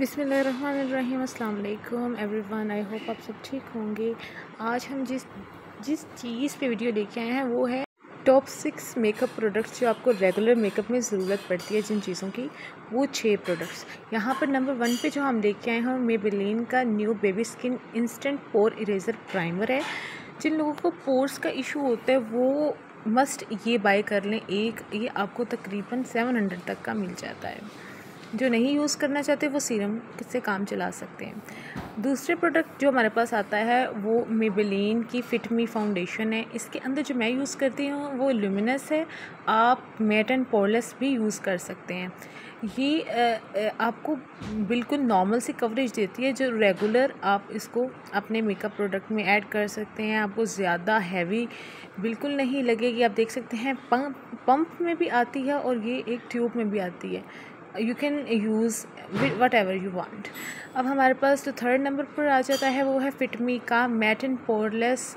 बिसमीम अल्लाम every one I hope आप सब ठीक होंगे आज हम जिस जिस चीज़ पे वीडियो लेके आए हैं वो है टॉप सिक्स मेकअप प्रोडक्ट्स जो आपको रेगुलर मेकअप में ज़रूरत पड़ती है जिन चीज़ों की वो छः प्रोडक्ट्स यहाँ पर नंबर वन पे जो हम लेके आए हैं मेबेलिन का new baby skin instant pore eraser primer है जिन लोगों को पोर्स का इशू होता है वो मस्ट ये बाय कर लें एक ये आपको तकरीबन सेवन हंड्रेड तक का मिल जाता है जो नहीं यूज़ करना चाहते वो सीरम से काम चला सकते हैं दूसरे प्रोडक्ट जो हमारे पास आता है वो मेबेलिन की फिटमी फाउंडेशन है इसके अंदर जो मैं यूज़ करती हूँ वो ल्यूमिनस है आप मेट एंड पोरलेस भी यूज़ कर सकते हैं ये आपको बिल्कुल नॉर्मल सी कवरेज देती है जो रेगुलर आप इसको अपने मेकअप प्रोडक्ट में ऐड कर सकते हैं आपको ज़्यादा हैवी बिल्कुल नहीं लगेगी आप देख सकते हैं पंप पंप में भी आती है और ये एक ट्यूब में भी आती है you can use whatever you want अब हमारे पास जो थर्ड नंबर पर आ जाता है वो है फिटमी का matte and poreless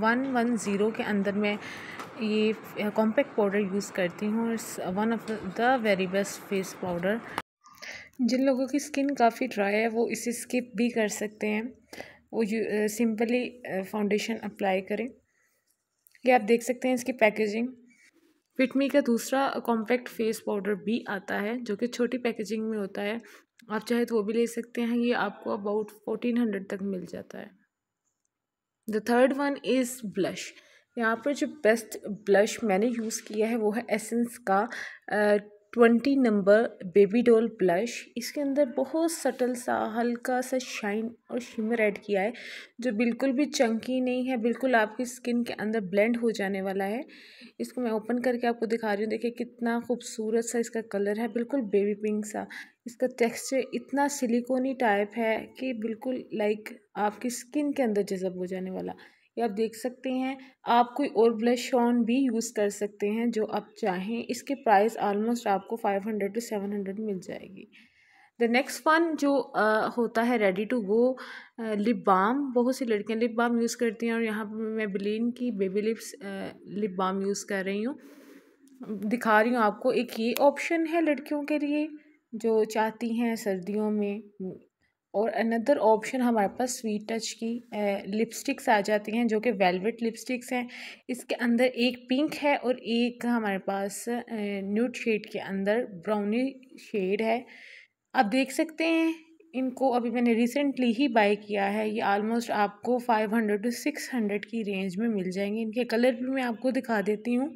one one zero के अंदर में ये कॉम्पैक्ट पाउडर यूज़ करती हूँ it's one of the very best face powder जिन लोगों की स्किन काफ़ी ड्राई है वो इसे स्किप भी कर सकते हैं वो सिंपली फाउंडेशन अप्लाई करें ये आप देख सकते हैं इसकी पैकेजिंग फिटमी का दूसरा कॉम्पैक्ट फेस पाउडर भी आता है जो कि छोटी पैकेजिंग में होता है आप चाहे तो वो भी ले सकते हैं ये आपको अबाउट फोर्टीन हंड्रेड तक मिल जाता है the third one is blush यहाँ पर जो बेस्ट ब्लश मैंने यूज़ किया है वो है एसेंस का twenty number baby doll blush इसके अंदर बहुत सटल सा हल्का सा शाइन और शिमर ऐड किया है जो बिल्कुल भी चंकी नहीं है बिल्कुल आपकी स्किन के अंदर ब्लेंड हो जाने वाला है इसको मैं ओपन करके आपको दिखा रही हूँ देखिए कितना खूबसूरत सा इसका कलर है बिल्कुल बेबी पिंक सा इसका टेक्सचर इतना सिलिकोनी टाइप है कि बिल्कुल लाइक आपकी स्किन के अंदर जजब हो जाने वाला ये आप देख सकते हैं आप कोई और ब्लश ऑन भी यूज़ कर सकते हैं जो आप चाहें इसके प्राइस आलमोस्ट आपको five hundred to seven hundred मिल जाएगी द नेक्स्ट वन जो आ, होता है ready to go lip balm बहुत सी लड़कियां लिप बाम यूज़ करती हैं और यहाँ पर मैं बिलीन की baby lips lip balm use कर रही हूँ दिखा रही हूँ आपको एक ये ऑप्शन है लड़कियों के लिए जो चाहती हैं सर्दियों में और अनदर ऑप्शन हमारे पास स्वीट टच की लिपस्टिक्स आ जाती हैं जो कि वेलवेट लिपस्टिक्स हैं इसके अंदर एक पिंक है और एक हमारे पास न्यूट शेड के अंदर ब्राउनी शेड है आप देख सकते हैं इनको अभी मैंने रिसेंटली ही बाई किया है ये ऑलमोस्ट आपको five hundred to six hundred की रेंज में मिल जाएंगे इनके कलर भी मैं आपको दिखा देती हूँ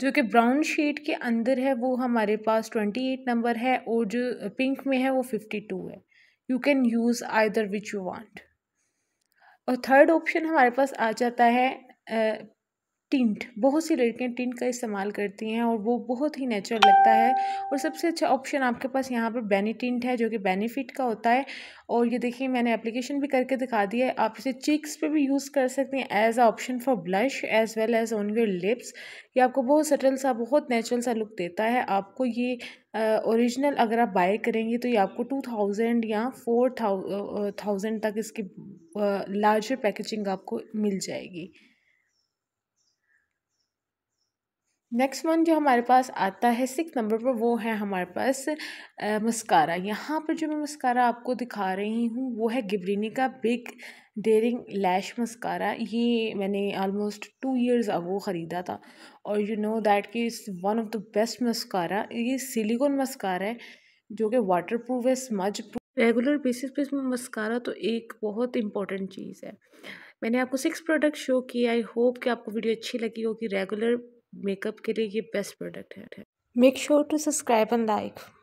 जो कि ब्राउन शेड के अंदर है वो हमारे पास ट्वेंटी एट नंबर है और जो पिंक में है वो फिफ्टी टू है you can use either which you want और थर्ड ऑप्शन हमारे पास आ जाता है टिंट बहुत सी लड़कियां टिंट का इस्तेमाल करती हैं और वो बहुत ही नेचुरल लगता है और सबसे अच्छा ऑप्शन आपके पास यहाँ पर बैनी टिंट है जो कि बेनिफिट का होता है और ये देखिए मैंने एप्लीकेशन भी करके दिखा दिया है आप इसे चीक्स पे भी यूज़ कर सकते हैं as a option for blush as well as on your lips ये आपको बहुत सटल सा बहुत नेचुरल सा लुक देता है आपको ये ओरिजिनल अगर आप बाय करेंगे तो ये आपको टू थाउजेंड या फोर थाउजेंड तक इसकी लार्जर पैकेजिंग आपको मिल जाएगी नेक्स्ट वन जो हमारे पास आता है सिक्स नंबर पर वो है हमारे पास मस्कारा यहाँ पर जो मैं मस्कारा आपको दिखा रही हूँ वो है गिबरीनी का बिग डेरिंग लैश मस्कारा ये मैंने आलमोस्ट टू इयर्स अगो ख़रीदा था और यू नो दैट कि is one of the best mascara ये सिलिकॉन मस्कारा है जो कि वाटर प्रूफ है स्मज प्रूफ रेगुलर बेसिस पर इसमें मस्कारा तो एक बहुत इंपॉर्टेंट चीज़ है मैंने आपको सिक्स प्रोडक्ट शो किया आई होप कि आपको वीडियो अच्छी लगी होगी रेगुलर मेकअप के लिए ये बेस्ट प्रोडक्ट है make sure to subscribe and like